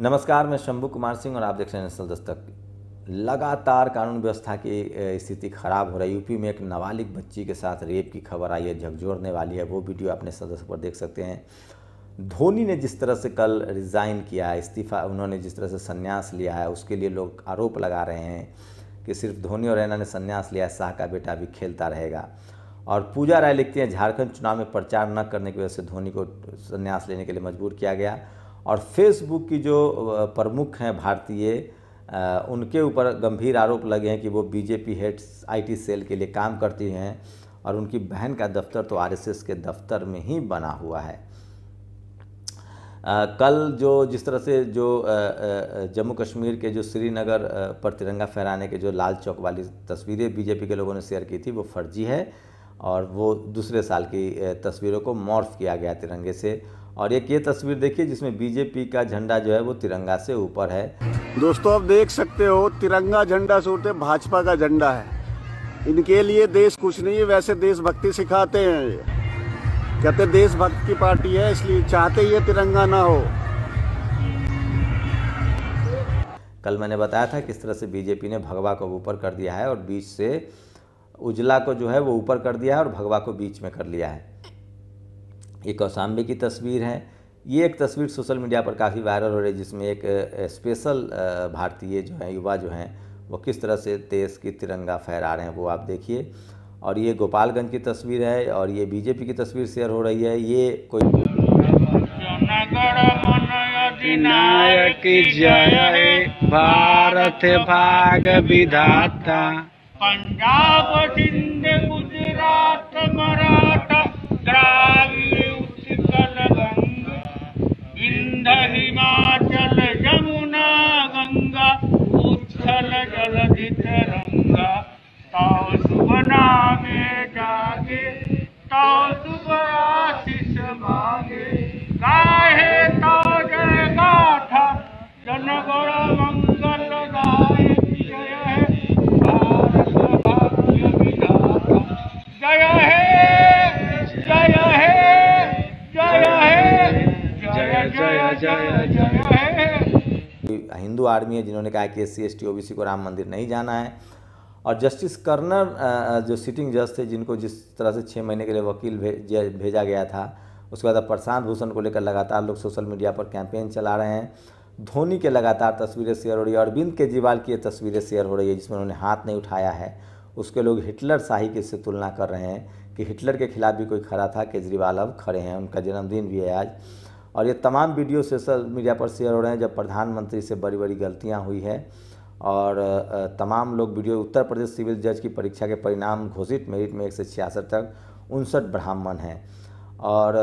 नमस्कार मैं शंभू कुमार सिंह और आप देख रहे हैं नेशनल दस्तक लगातार कानून व्यवस्था की स्थिति खराब हो रही है यूपी में एक नाबालिग बच्ची के साथ रेप की खबर आई है झकझोरने वाली है वो वीडियो अपने सदस्य पर देख सकते हैं धोनी ने जिस तरह से कल रिज़ाइन किया है इस्तीफा उन्होंने जिस तरह से संन्यास लिया है उसके लिए लोग आरोप लगा रहे हैं कि सिर्फ धोनी और रैना ने संन्यास लिया है शाह का बेटा भी खेलता रहेगा और पूजा राय लिखती हैं झारखंड चुनाव में प्रचार न करने की वजह से धोनी को संन्यास लेने के लिए मजबूर किया गया और फेसबुक की जो प्रमुख हैं भारतीय उनके ऊपर गंभीर आरोप लगे हैं कि वो बीजेपी हेड आईटी सेल के लिए काम करती हैं और उनकी बहन का दफ्तर तो आरएसएस के दफ्तर में ही बना हुआ है कल जो जिस तरह से जो जम्मू कश्मीर के जो श्रीनगर पर तिरंगा फहराने के जो लाल चौक वाली तस्वीरें बीजेपी के लोगों ने शेयर की थी वो फर्जी है और वो दूसरे साल की तस्वीरों को मॉर्फ किया गया तिरंगे से और एक ये तस्वीर देखिए जिसमें बीजेपी का झंडा जो है वो तिरंगा से ऊपर है दोस्तों आप देख सकते हो तिरंगा झंडा से उठे भाजपा का झंडा है इनके लिए देश कुछ नहीं है वैसे देशभक्ति सिखाते हैं कहते देशभक्त की पार्टी है इसलिए चाहते ये तिरंगा ना हो कल मैंने बताया था किस तरह से बीजेपी ने भगवा को ऊपर कर दिया है और बीच से उजला को जो है वो ऊपर कर दिया है और भगवा को बीच में कर लिया है ये कौशाम्बे की तस्वीर है ये एक तस्वीर सोशल मीडिया पर काफ़ी वायरल हो रही है जिसमें एक स्पेशल भारतीय जो हैं युवा जो हैं वो किस तरह से देश की तिरंगा फहरा रहे हैं वो आप देखिए और ये गोपालगंज की तस्वीर है और ये बीजेपी की तस्वीर शेयर हो रही है ये कोई नायक जय भारत भाग विधाता पंजाब सिंध गुजरात मराठा हिंदू आर्मी है जिन्होंने कहा कि S C S T C को राम मंदिर नहीं जाना है और जस्टिस कर्नर जो सिटिंग जज थे जिनको जिस तरह से छः महीने के लिए वकील भेजा गया था उसके बाद अब प्रशांत भूषण को लेकर लगातार लोग सोशल मीडिया पर कैंपेन चला रहे हैं धोनी के लगातार तस्वीरें शेयर हो रही है अरविंद केजरीवाल की ये तस्वीरें शेयर हो रही है जिसमें उन्होंने हाथ नहीं उठाया है उसके लोग हिटलर शाही की इससे तुलना कर रहे हैं कि हिटलर के खिलाफ भी कोई खड़ा था केजरीवाल अब खड़े हैं उनका जन्मदिन भी है आज और ये तमाम वीडियो सोशल मीडिया पर शेयर हो रहे हैं जब प्रधानमंत्री से बड़ी बड़ी गलतियाँ हुई है और तमाम लोग वीडियो उत्तर प्रदेश सिविल जज की परीक्षा के परिणाम घोषित मेरिट में एक से छियासठ तक उनसठ ब्राह्मण हैं और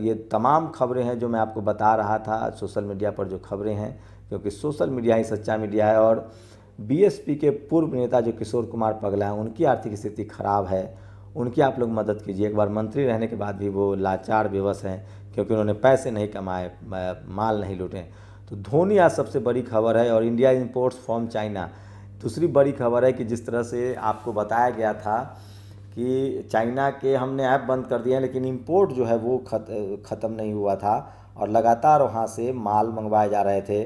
ये तमाम खबरें हैं जो मैं आपको बता रहा था सोशल मीडिया पर जो खबरें हैं क्योंकि सोशल मीडिया ही सच्चा मीडिया है और बीएसपी के पूर्व नेता जो किशोर कुमार पगला हैं उनकी आर्थिक स्थिति खराब है उनकी आप लोग मदद कीजिए एक बार मंत्री रहने के बाद भी वो लाचार विवश हैं क्योंकि उन्होंने पैसे नहीं कमाए माल नहीं लूटे तो धोनी आज सबसे बड़ी खबर है और इंडिया इम्पोर्ट्स फ्रॉम चाइना दूसरी बड़ी खबर है कि जिस तरह से आपको बताया गया था कि चाइना के हमने ऐप बंद कर दिए हैं लेकिन इम्पोर्ट जो है वो खत ख़त्म नहीं हुआ था और लगातार वहाँ से माल मंगवाए जा रहे थे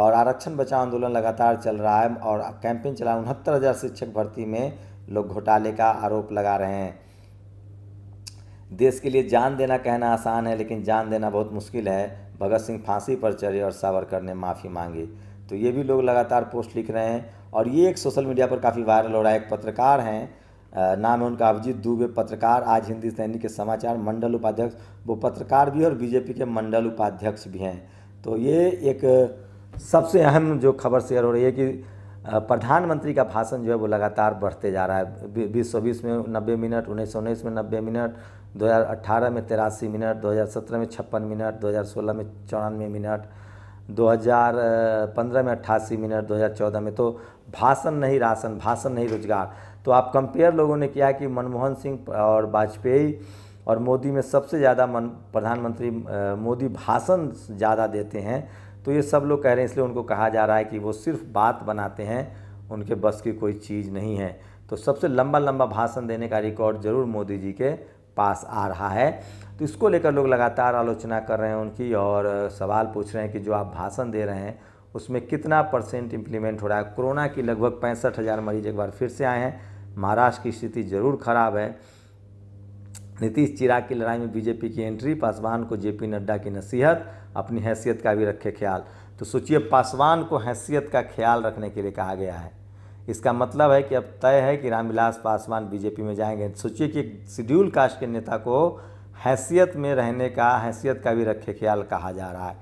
और आरक्षण बचाव आंदोलन लगातार चल रहा है और कैंपेन चला उनहत्तर हज़ार शिक्षक भर्ती में लोग घोटाले का आरोप लगा रहे हैं देश के लिए जान देना कहना आसान है लेकिन जान देना बहुत मुश्किल है भगत सिंह फांसी पर चढ़े और सावरकर ने माफ़ी मांगी तो ये भी लोग लगातार पोस्ट लिख रहे हैं और ये एक सोशल मीडिया पर काफ़ी वायरल हो रहा है एक पत्रकार हैं नाम है उनका अभिजीत दुबे पत्रकार आज हिंदी सैनिक के समाचार मंडल उपाध्यक्ष वो पत्रकार भी और बीजेपी के मंडल उपाध्यक्ष भी हैं तो ये एक सबसे अहम जो खबर शेयर हो रही है कि प्रधानमंत्री का भाषण जो है वो लगातार बढ़ते जा रहा है बीस सौ बीस में नब्बे मिनट उन्नीस सौ उन्नीस में नब्बे मिनट 2018 में तिरासी मिनट 2017 में छप्पन मिनट 2016 में चौरानवे मिनट 2015 में अट्ठासी मिनट 2014 में तो भाषण नहीं राशन भाषण नहीं रोजगार तो आप कंपेयर लोगों ने किया कि मनमोहन सिंह और वाजपेयी और मोदी में सबसे ज़्यादा मन प्रधानमंत्री मोदी भाषण ज़्यादा देते हैं तो ये सब लोग कह रहे हैं इसलिए उनको कहा जा रहा है कि वो सिर्फ बात बनाते हैं उनके बस की कोई चीज़ नहीं है तो सबसे लंबा लंबा भाषण देने का रिकॉर्ड ज़रूर मोदी जी के पास आ रहा है तो इसको लेकर लोग लगातार आलोचना कर रहे हैं उनकी और सवाल पूछ रहे हैं कि जो आप भाषण दे रहे हैं उसमें कितना परसेंट इम्प्लीमेंट हो रहा है कोरोना की लगभग पैंसठ हज़ार मरीज एक बार फिर से आए हैं महाराष्ट्र की स्थिति ज़रूर ख़राब है नीतीश चिराग की लड़ाई में बीजेपी की एंट्री पासवान को जेपी नड्डा की नसीहत अपनी हैसियत का भी रखे ख्याल तो सोचिए पासवान को हैसियत का ख्याल रखने के लिए कहा गया है इसका मतलब है कि अब तय है कि रामविलास पासवान बीजेपी में जाएंगे सोचिए कि शेड्यूल कास्ट के नेता को हैसियत में रहने का हैसियत का भी रखे ख्याल कहा जा रहा है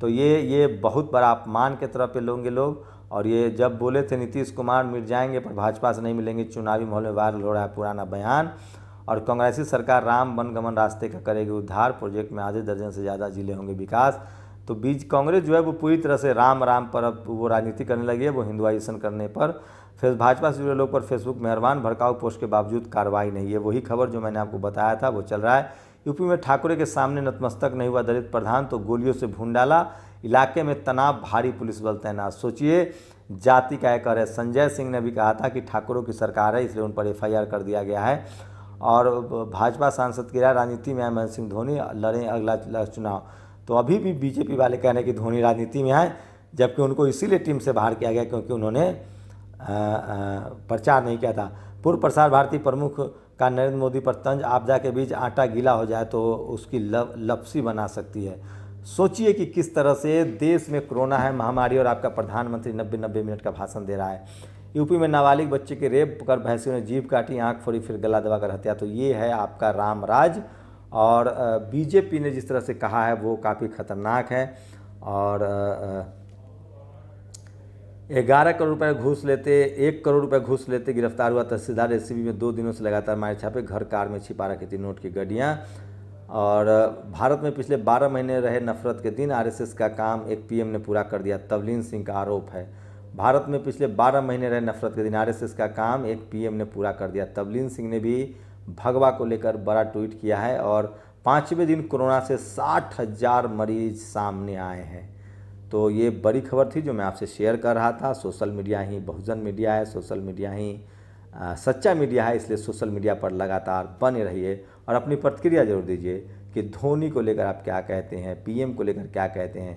तो ये ये बहुत बड़ा अपमान के तरफ पे लोगे लोग और ये जब बोले थे नीतीश कुमार मिट जाएंगे पर भाजपा से नहीं मिलेंगे चुनावी माहौल में वायरल हो रहा है पुराना बयान और कांग्रेसी सरकार राम वनगमन रास्ते का करेगी उद्धार प्रोजेक्ट में आधे दर्जन से ज़्यादा जिले होंगे विकास तो बीच कांग्रेस जो है वो पूरी तरह से राम राम पर अब वो राजनीति करने लगी है वो हिंदुआइजेशन करने पर फिर भाजपा से जुड़े लोग पर फेसबुक मेहरबान भड़काऊ पोस्ट के बावजूद कार्रवाई नहीं है वही खबर जो मैंने आपको बताया था वो चल रहा है यूपी में ठाकुरे के सामने नतमस्तक नहीं हुआ दलित प्रधान तो गोलियों से भून डाला इलाके में तनाव भारी पुलिस बल तैनात सोचिए जाति का एक है संजय सिंह ने भी कहा था कि ठाकुरों की सरकार है इसलिए उन पर एफ कर दिया गया है और भाजपा सांसद गिरा राजनीति में आए महेंद्र सिंह धोनी लड़ें अगला चुनाव तो अभी भी बीजेपी वाले कह रहे हैं कि धोनी राजनीति में आए जबकि उनको इसीलिए टीम से बाहर किया गया क्योंकि उन्होंने प्रचार नहीं किया था पूर्व प्रसार भारती प्रमुख का नरेंद्र मोदी पर तंज आपदा के बीच आटा गीला हो जाए तो उसकी लप, लपसी बना सकती है सोचिए कि किस तरह से देश में कोरोना है महामारी और आपका प्रधानमंत्री नब्बे नब्बे मिनट का भाषण दे रहा है यूपी में नाबालिग बच्चे के रेप कर भैंसियों ने जीप काटी आंख फोड़ी फिर गला दबाकर हत्या तो ये है आपका रामराज और बीजेपी ने जिस तरह से कहा है वो काफ़ी खतरनाक है और ग्यारह करोड़ रुपए घूस लेते एक करोड़ रुपए घूस लेते गिरफ्तार हुआ तहसीलदार एसीबी में दो दिनों से लगातार मारे छापे घर कार में छिपा रखी थी नोट की गड्डियाँ और भारत में पिछले 12 महीने रहे नफरत के दिन आरएसएस का काम एक पीएम ने पूरा कर दिया तवलीन सिंह का आरोप है भारत में पिछले 12 महीने रहे नफरत के दिन आरएसएस का काम एक पीएम ने पूरा कर दिया तबलीन सिंह ने भी भगवा को लेकर बड़ा ट्वीट किया है और पाँचवें दिन कोरोना से साठ हजार मरीज सामने आए हैं तो ये बड़ी खबर थी जो मैं आपसे शेयर कर रहा था सोशल मीडिया ही बहुजन मीडिया है सोशल मीडिया ही आ, सच्चा मीडिया है इसलिए सोशल मीडिया पर लगातार बने रहिए और अपनी प्रतिक्रिया जरूर दीजिए कि धोनी को लेकर आप क्या कहते हैं पीएम को लेकर क्या कहते हैं